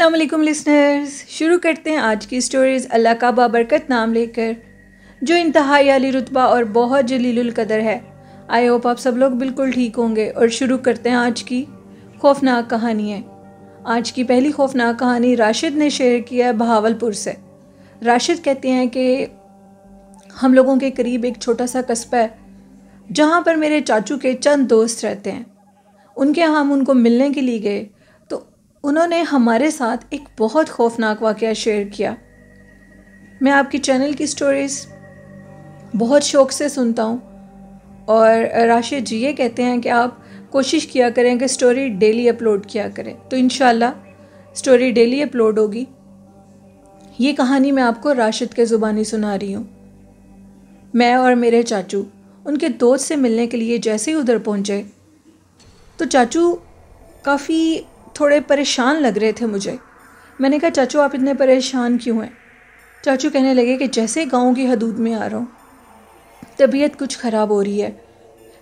अस्सलाम वालेकुम लिसनर्स शुरू करते हैं आज की स्टोरीज़ अल्लाह का बाबरकत नाम लेकर जो इंतहाई अली रुतबा और बहुत जलीलकदर है आई होप आप सब लोग बिल्कुल ठीक होंगे और शुरू करते हैं आज की खौफनाक कहानी है आज की पहली खौफनाक कहानी राशिद ने शेयर किया है बहावलपुर से राशिद कहते हैं कि हम लोगों के करीब एक छोटा सा कस्बा है जहाँ पर मेरे चाचू के चंद दोस्त रहते हैं उनके यहाँ हम उनको मिलने के लिए गए उन्होंने हमारे साथ एक बहुत खौफनाक वाक़ शेयर किया मैं आपकी चैनल की स्टोरीज़ बहुत शौक़ से सुनता हूँ और राशिद जी ये कहते हैं कि आप कोशिश किया करें कि स्टोरी डेली अपलोड किया करें तो इन स्टोरी डेली अपलोड होगी ये कहानी मैं आपको राशिद के ज़ुबानी सुना रही हूँ मैं और मेरे चाचू उनके दोस्त से मिलने के लिए जैसे ही उधर पहुँचे तो चाचू काफ़ी थोड़े परेशान लग रहे थे मुझे मैंने कहा चाचू आप इतने परेशान क्यों हैं चाचू कहने लगे कि जैसे गाँव की हदूद में आ रहा हूँ तबीयत कुछ ख़राब हो रही है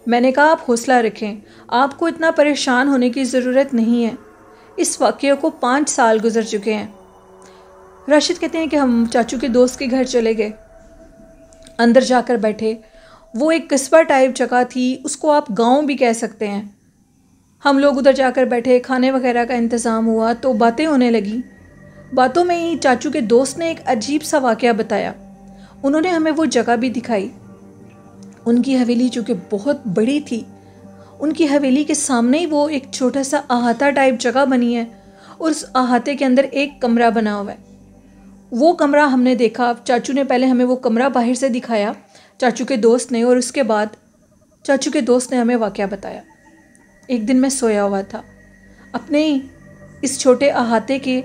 मैंने कहा आप हौसला रखें आपको इतना परेशान होने की ज़रूरत नहीं है इस वाक्य को पाँच साल गुजर चुके हैं राशिद कहते हैं कि हम चाचू के दोस्त के घर चले गए अंदर जाकर बैठे वो एक कस्बा टाइप जगह थी उसको आप गांव भी कह सकते हैं हम लोग उधर जाकर बैठे खाने वगैरह का इंतज़ाम हुआ तो बातें होने लगी बातों में ही चाचू के दोस्त ने एक अजीब सा वाक़ बताया उन्होंने हमें वो जगह भी दिखाई उनकी हवेली चूँकि बहुत बड़ी थी उनकी हवेली के सामने ही वो एक छोटा सा अहाता टाइप जगह बनी है और उस अहाते के अंदर एक कमरा बना हुआ है वो कमरा हमने देखा चाचू ने पहले हमें वो कमरा बाहर से दिखाया चाचू के दोस्त ने और उसके बाद चाचू के दोस्त ने हमें वाक़ बताया एक दिन मैं सोया हुआ था अपने इस छोटे अहाते के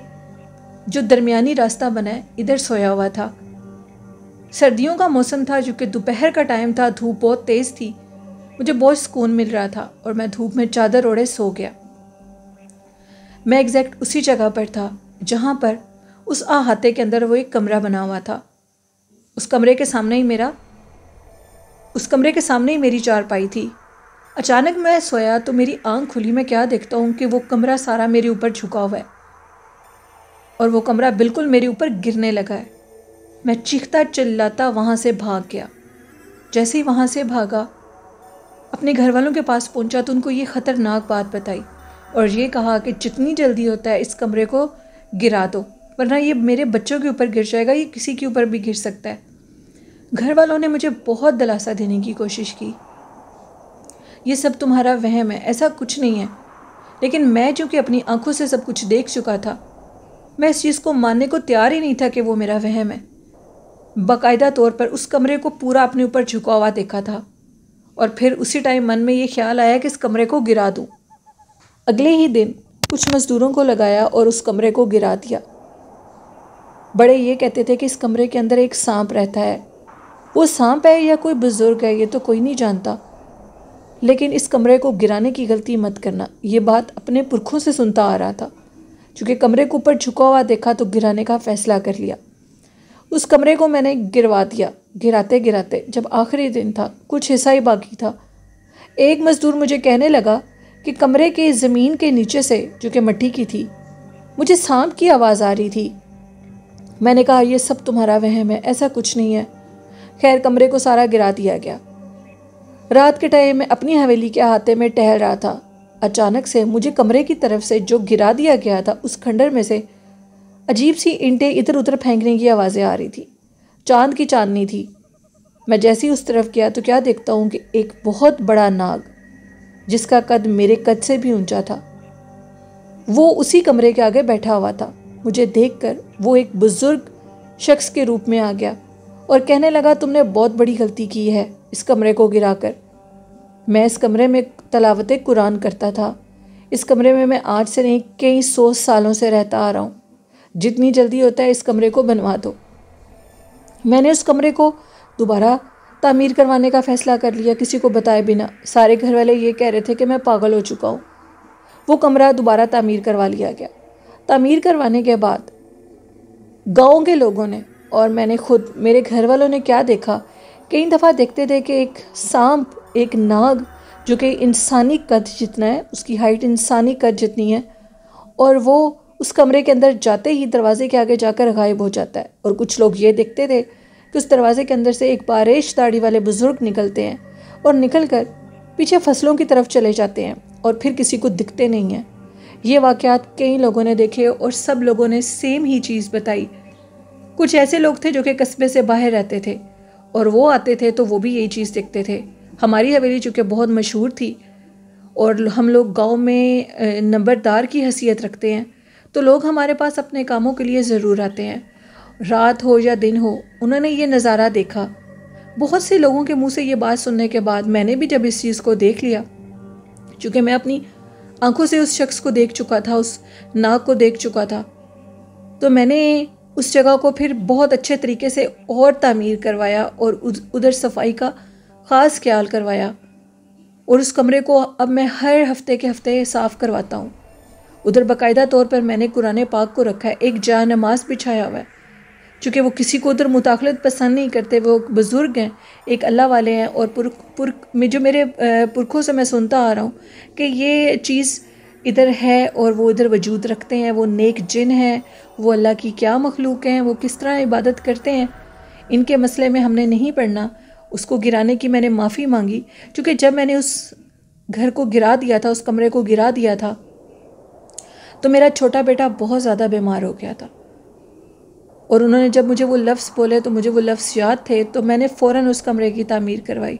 जो दरमियानी रास्ता बना है इधर सोया हुआ था सर्दियों का मौसम था जो कि दोपहर का टाइम था धूप बहुत तेज़ थी मुझे बहुत सुकून मिल रहा था और मैं धूप में चादर ओढ़े सो गया मैं एग्जैक्ट उसी जगह पर था जहाँ पर उस अहाते के अंदर वो एक कमरा बना हुआ था उस कमरे के सामने ही मेरा उस कमरे के सामने ही मेरी चारपाई थी अचानक मैं सोया तो मेरी आंख खुली मैं क्या देखता हूँ कि वो कमरा सारा मेरे ऊपर झुका हुआ है और वो कमरा बिल्कुल मेरे ऊपर गिरने लगा है मैं चीखता चिल्लाता वहाँ से भाग गया जैसे ही वहाँ से भागा अपने घर वालों के पास पहुँचा तो उनको ये ख़तरनाक बात बताई और ये कहा कि जितनी जल्दी होता है इस कमरे को गिरा दो वरना ये मेरे बच्चों के ऊपर गिर जाएगा ये किसी के ऊपर भी गिर सकता है घर वालों ने मुझे बहुत दिलासा देने की कोशिश की ये सब तुम्हारा वहम है ऐसा कुछ नहीं है लेकिन मैं चूँकि अपनी आंखों से सब कुछ देख चुका था मैं इस चीज़ को मानने को तैयार ही नहीं था कि वो मेरा वहम है बाकायदा तौर पर उस कमरे को पूरा अपने ऊपर झुका हुआ देखा था और फिर उसी टाइम मन में ये ख्याल आया कि इस कमरे को गिरा दूँ अगले ही दिन कुछ मज़दूरों को लगाया और उस कमरे को गिरा दिया बड़े ये कहते थे कि इस कमरे के अंदर एक सांप रहता है वो सांप है या कोई बुज़ुर्ग है ये तो कोई नहीं जानता लेकिन इस कमरे को गिराने की गलती मत करना ये बात अपने पुरखों से सुनता आ रहा था चूँकि कमरे के ऊपर झुका हुआ देखा तो गिराने का फैसला कर लिया उस कमरे को मैंने गिरवा दिया गिराते गिराते जब आखिरी दिन था कुछ हिस्सा ही बाकी था एक मज़दूर मुझे कहने लगा कि कमरे के ज़मीन के नीचे से जो कि मट्टी की थी मुझे सांप की आवाज़ आ रही थी मैंने कहा यह सब तुम्हारा वहम है ऐसा कुछ नहीं है खैर कमरे को सारा गिरा दिया गया रात के टाइम में अपनी हवेली के अहाते में टहल रहा था अचानक से मुझे कमरे की तरफ से जो गिरा दिया गया था उस खंडर में से अजीब सी इंटे इधर उधर फेंकने की आवाज़ें आ रही थी चांद की चांदनी थी मैं जैसे ही उस तरफ गया तो क्या देखता हूँ कि एक बहुत बड़ा नाग जिसका कद मेरे कद से भी ऊंचा था वो उसी कमरे के आगे बैठा हुआ था मुझे देखकर वो एक बुज़ुर्ग शख्स के रूप में आ गया और कहने लगा तुमने बहुत बड़ी गलती की है इस कमरे को गिराकर मैं इस कमरे में तलावत कुरान करता था इस कमरे में मैं आज से नहीं कई सौ सालों से रहता आ रहा हूँ जितनी जल्दी होता है इस कमरे को बनवा दो मैंने उस कमरे को दोबारा तामीर करवाने का फ़ैसला कर लिया किसी को बताए बिना सारे घर वाले ये कह रहे थे कि मैं पागल हो चुका हूँ वो कमरा दोबारा तामीर करवा लिया गया तामीर करवाने के बाद गाँव के लोगों ने और मैंने खुद मेरे घर वालों ने क्या देखा कई दफ़ा देखते थे कि एक सांप एक नाग जो कि इंसानी कद जितना है उसकी हाइट इंसानी कद जितनी है और वो उस कमरे के अंदर जाते ही दरवाजे के आगे जाकर गायब हो जाता है और कुछ लोग ये देखते थे कि उस दरवाजे के अंदर से एक बारिश दाढ़ी वाले बुज़ुर्ग निकलते हैं और निकल कर पीछे फसलों की तरफ चले जाते हैं और फिर किसी को दिखते नहीं हैं ये वाक़ात कई लोगों ने देखे और सब लोगों ने सेम ही चीज़ बताई कुछ ऐसे लोग थे जो कि कस्बे से बाहर रहते थे और वो आते थे तो वो भी यही चीज़ देखते थे हमारी हवेली चूँकि बहुत मशहूर थी और हम लोग गांव में नंबरदार की हैसियत रखते हैं तो लोग हमारे पास अपने कामों के लिए ज़रूर आते हैं रात हो या दिन हो उन्होंने ये नज़ारा देखा बहुत से लोगों के मुंह से ये बात सुनने के बाद मैंने भी जब इस चीज़ को देख लिया चूँकि मैं अपनी आंखों से उस शख्स को देख चुका था उस नाक को देख चुका था तो मैंने उस जगह को फिर बहुत अच्छे तरीके से और तामीर करवाया और उधर सफाई का ख़ास ख्याल करवाया और उस कमरे को अब मैं हर हफ्ते के हफ्ते साफ़ करवाता हूँ उधर बाकायदा तौर पर मैंने कुरान पाक को रखा है एक जा नमाज बिछाया हुआ है चूँकि वो किसी को उधर मुताखलत पसंद नहीं करते वो बुज़ुर्ग हैं एक अल्लाह वाले हैं और पुर पुर में जो मेरे पुरखों से मैं सुनता आ रहा हूँ कि ये चीज़ इधर है और वो इधर वजूद रखते हैं वो नेक जिन हैं वो अल्लाह की क्या मखलूक हैं वो किस तरह इबादत करते हैं इनके मसले में हमने नहीं पढ़ना उसको गिराने की मैंने माफ़ी मांगी क्योंकि जब मैंने उस घर को गिरा दिया था उस कमरे को गिरा दिया था तो मेरा छोटा बेटा बहुत ज़्यादा बीमार हो गया था और उन्होंने जब मुझे वो लफ्ज़ बोले तो मुझे वो लफ्ज़ याद थे तो मैंने फ़ौर उस कमरे की तमीर करवाई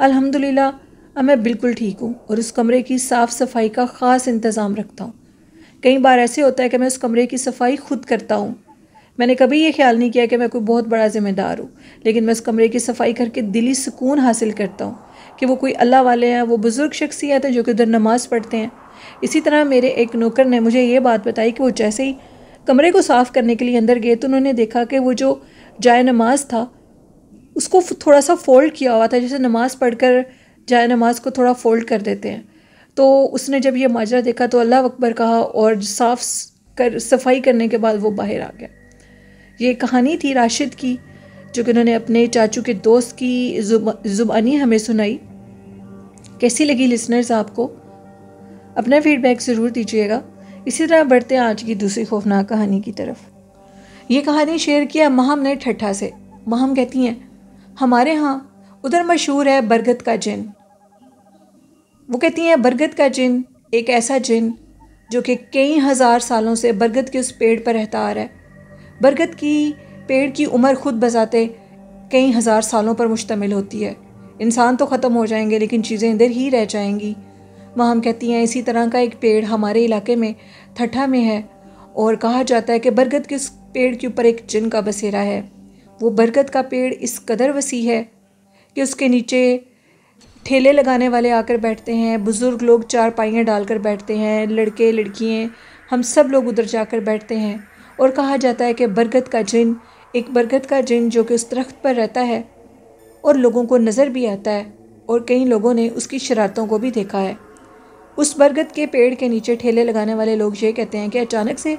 अलहमदिल्ला अब मैं बिल्कुल ठीक हूँ और उस कमरे की साफ़ सफाई का ख़ास इंतज़ाम रखता हूँ कई बार ऐसे होता है कि मैं उस कमरे की सफाई खुद करता हूँ मैंने कभी ये ख्याल नहीं किया कि मैं कोई बहुत बड़ा ज़िम्मेदार हूँ लेकिन मैं उस कमरे की सफाई करके दिली सुकून हासिल करता हूँ कि वो कोई अल्लाह वाले हैं वो बुज़ुर्ग शख्सियत है तो जो कि उधर नमाज़ पढ़ते हैं इसी तरह मेरे एक नौकर ने मुझे ये बात बताई कि वो जैसे ही कमरे को साफ़ करने के लिए अंदर गए तो उन्होंने देखा कि वो जो जाय नमाज था उसको थोड़ा सा फ़ोल्ड किया हुआ था जैसे नमाज़ पढ़कर जाए नमाज को थोड़ा फ़ोल्ड कर देते हैं तो उसने जब ये माजरा देखा तो अल्लाह अकबर कहा और साफ कर सफाई करने के बाद वो बाहर आ गया ये कहानी थी राशिद की जो कि उन्होंने अपने चाचू के दोस्त की जुब ज़ुबानी हमें सुनाई कैसी लगी लिसनर्स आपको अपना फीडबैक ज़रूर दीजिएगा इसी तरह बढ़ते हैं आज की दूसरी खौफनाक कहानी की तरफ ये कहानी शेयर किया महम ने ठट्ठा से महम कहती हैं हमारे यहाँ उधर मशहूर है बरगद का जिन वो कहती हैं बरगद का जिन एक ऐसा जिन जो कि कई हज़ार सालों से बरगद के उस पेड़ पर रहता आ रहा है बरगद की पेड़ की उम्र खुद बजाते कई हज़ार सालों पर मुश्तमिल होती है इंसान तो ख़त्म हो जाएंगे लेकिन चीज़ें इधर ही रह जाएंगी हम कहती हैं इसी तरह का एक पेड़ हमारे इलाके में थट्ठा में है और कहा जाता है कि बरगद के उस पेड़ के ऊपर एक जिन का बसेरा है वो बरगद का पेड़ इस कदर वसी है कि उसके नीचे ठेले लगाने वाले आकर बैठते हैं बुज़ुर्ग लोग चार पाइयाँ डालकर बैठते हैं लड़के लड़कियाँ हम सब लोग उधर जाकर बैठते हैं और कहा जाता है कि बरगद का जिन एक बरगद का जिन जो कि उस दरख्त पर रहता है और लोगों को नज़र भी आता है और कई लोगों ने उसकी शरारतों को भी देखा है उस बरगद के पेड़ के नीचे ठेले लगाने वाले लोग ये कहते हैं कि अचानक से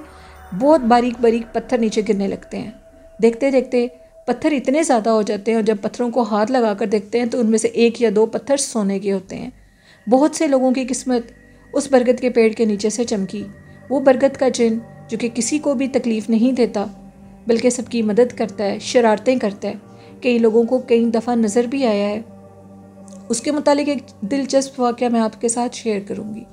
बहुत बारीक बारीक पत्थर नीचे गिरने लगते हैं देखते देखते पत्थर इतने ज़्यादा हो जाते हैं और जब पत्थरों को हाथ लगा कर देखते हैं तो उनमें से एक या दो पत्थर सोने के होते हैं बहुत से लोगों की किस्मत उस बरगद के पेड़ के नीचे से चमकी वो बरगद का जिन जो कि किसी को भी तकलीफ़ नहीं देता बल्कि सबकी मदद करता है शरारतें करता है कई लोगों को कई दफ़ा नज़र भी आया है उसके मुतालिक एक दिलचस्प वाक़ मैं आपके साथ शेयर करूँगी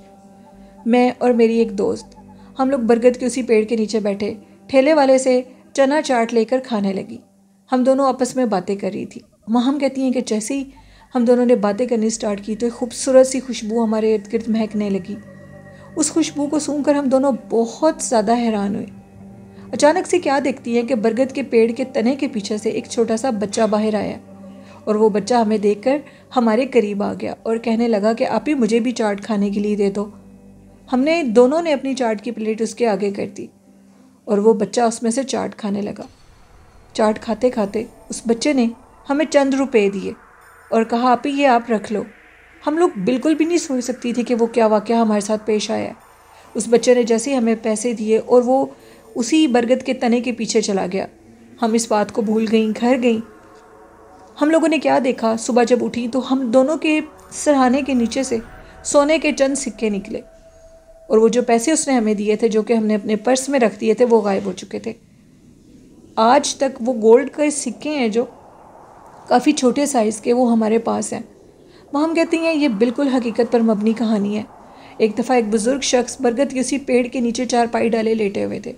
मैं और मेरी एक दोस्त हम लोग बरगद के उसी पेड़ के नीचे बैठे ठेले वाले से चना चाट लेकर खाने लगी हम दोनों आपस में बातें कर रही थी महम कहती हैं कि जैसे ही हम दोनों ने बातें करनी स्टार्ट की तो एक खूबसूरत सी खुशबू हमारे इर्द गिर्द महकने लगी उस खुशबू को सूंघ कर हम दोनों बहुत ज़्यादा हैरान हुए अचानक से क्या देखती है कि बरगद के पेड़ के तने के पीछे से एक छोटा सा बच्चा बाहर आया और वो बच्चा हमें कर हमारे करीब आ गया और कहने लगा कि आप ही मुझे भी चाट खाने के लिए दे दो हमने दोनों ने अपनी चाट की प्लेट उसके आगे कर दी और वो बच्चा उसमें से चाट खाने लगा चाट खाते खाते उस बच्चे ने हमें चंद रुपये दिए और कहा आप ये आप रख लो हम लोग बिल्कुल भी नहीं सोच सकती थी कि वो क्या वाक्य हमारे साथ पेश आया है उस बच्चे ने जैसे ही हमें पैसे दिए और वो उसी बरगद के तने के पीछे चला गया हम इस बात को भूल गई घर गई हम लोगों ने क्या देखा सुबह जब उठी तो हम दोनों के सराहाने के नीचे से सोने के चंद सिक्के निकले और वो जो पैसे उसने हमें दिए थे जो कि हमने अपने पर्स में रख दिए थे वो गायब हो चुके थे आज तक वो गोल्ड के सिक्के हैं जो काफ़ी छोटे साइज़ के वो हमारे पास हैं हम कहती हैं ये बिल्कुल हकीकत पर मबनी कहानी है एक दफ़ा एक बुज़ुर्ग शख्स बरगद के उसी पेड़ के नीचे चार पाई डाले लेटे हुए थे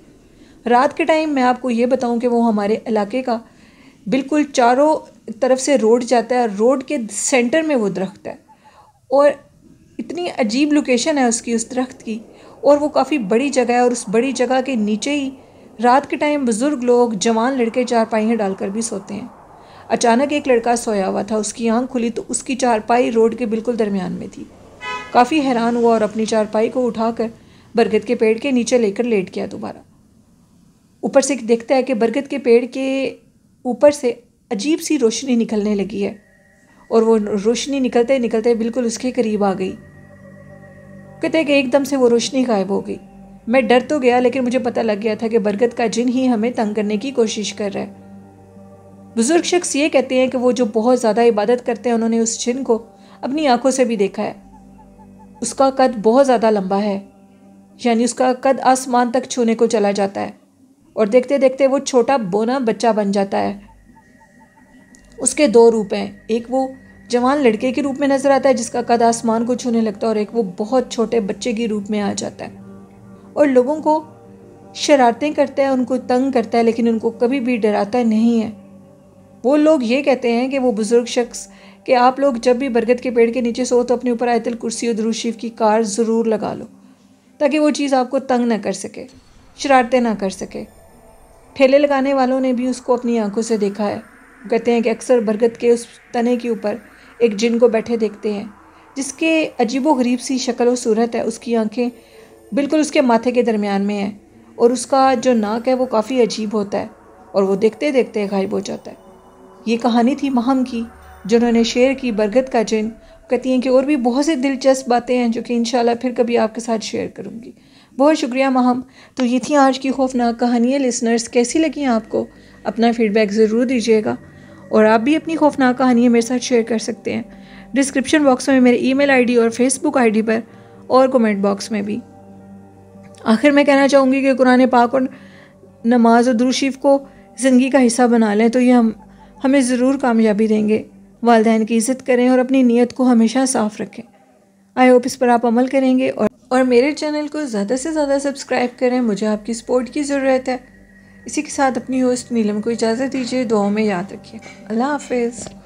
रात के टाइम मैं आपको ये बताऊं कि वो हमारे इलाके का बिल्कुल चारों तरफ से रोड जाता है रोड के सेंटर में वो दरख्त है और इतनी अजीब लोकेशन है उसकी उस दरख्त की और वो काफ़ी बड़ी जगह है और उस बड़ी जगह के नीचे ही रात के टाइम बुज़ुर्ग लोग जवान लड़के चारपाइयाँ डालकर भी सोते हैं अचानक एक लड़का सोया हुआ था उसकी आंख खुली तो उसकी चारपाई रोड के बिल्कुल दरमियान में थी काफ़ी हैरान हुआ और अपनी चारपाई को उठाकर बरगद के पेड़ के नीचे लेकर लेट गया दोबारा ऊपर से देखता है कि बरगद के पेड़ के ऊपर से अजीब सी रोशनी निकलने लगी है और वो रोशनी निकलते निकलते बिल्कुल उसके करीब आ गई कहते हैं कि एकदम से वो रोशनी गायब हो गई मैं डर तो गया लेकिन मुझे पता लग गया था कि बरगद का जिन ही हमें तंग करने की कोशिश कर रहा है बुजुर्ग शख्स ये कहते हैं कि वो जो बहुत ज़्यादा इबादत करते हैं उन्होंने उस जिन को अपनी आंखों से भी देखा है उसका कद बहुत ज़्यादा लंबा है यानी उसका कद आसमान तक छूने को चला जाता है और देखते देखते वो छोटा बोना बच्चा बन जाता है उसके दो रूप हैं एक वो जवान लड़के के रूप में नज़र आता है जिसका कद आसमान को छूने लगता है और एक वो बहुत छोटे बच्चे के रूप में आ जाता है और लोगों को शरारतें करता है उनको तंग करता है लेकिन उनको कभी भी डराता नहीं है वो लोग ये कहते हैं कि वो बुज़ुर्ग शख्स कि आप लोग जब भी बरगद के पेड़ के नीचे सो तो अपने ऊपर आयतल कुर्सी और द्रूशीफ की कार ज़रूर लगा लो ताकि वो चीज़ आपको तंग ना कर सके शरारतें ना कर सके ठेले लगाने वालों ने भी उसको अपनी आंखों से देखा है कहते हैं कि अक्सर बरगद के उस तने के ऊपर एक जिन को बैठे देखते हैं जिसके अजीबो गरीब सी शक्ल व सूरत है उसकी आंखें बिल्कुल उसके माथे के दरमियान में है और उसका जो नाक है वो काफ़ी अजीब होता है और वो देखते देखते गायब हो जाता है ये कहानी थी महम की जिन्होंने शेर की बरगद का जिन कहती हैं कि और भी बहुत सी दिलचस्प बातें हैं जो कि इन फिर कभी आपके साथ शेयर करूँगी बहुत शुक्रिया महम तो ये थी आज की खौफनाक कहानियाँ लिसनर्स कैसी लगी आपको अपना फीडबैक ज़रूर दीजिएगा और आप भी अपनी खौफनाक कहानियाँ मेरे साथ शेयर कर सकते हैं डिस्क्रिप्शन बॉक्स में मेरे ईमेल आईडी और फेसबुक आईडी पर और कमेंट बॉक्स में भी आखिर मैं कहना चाहूँगी कि कुरान पाक और नमाज और दुरुशीफ को ज़िंदगी का हिस्सा बना लें तो ये हम हमें ज़रूर कामयाबी देंगे वालदेन की इज़्ज़त करें और अपनी नीयत को हमेशा साफ़ रखें आई होप इस पर आप अमल करेंगे और और मेरे चैनल को ज़्यादा से ज़्यादा सब्सक्राइब करें मुझे आपकी सपोर्ट की ज़रूरत है इसी के साथ अपनी होस्ट नीलम को इजाज़त दीजिए दुआओं में याद रखिए अल्लाह हाफिज़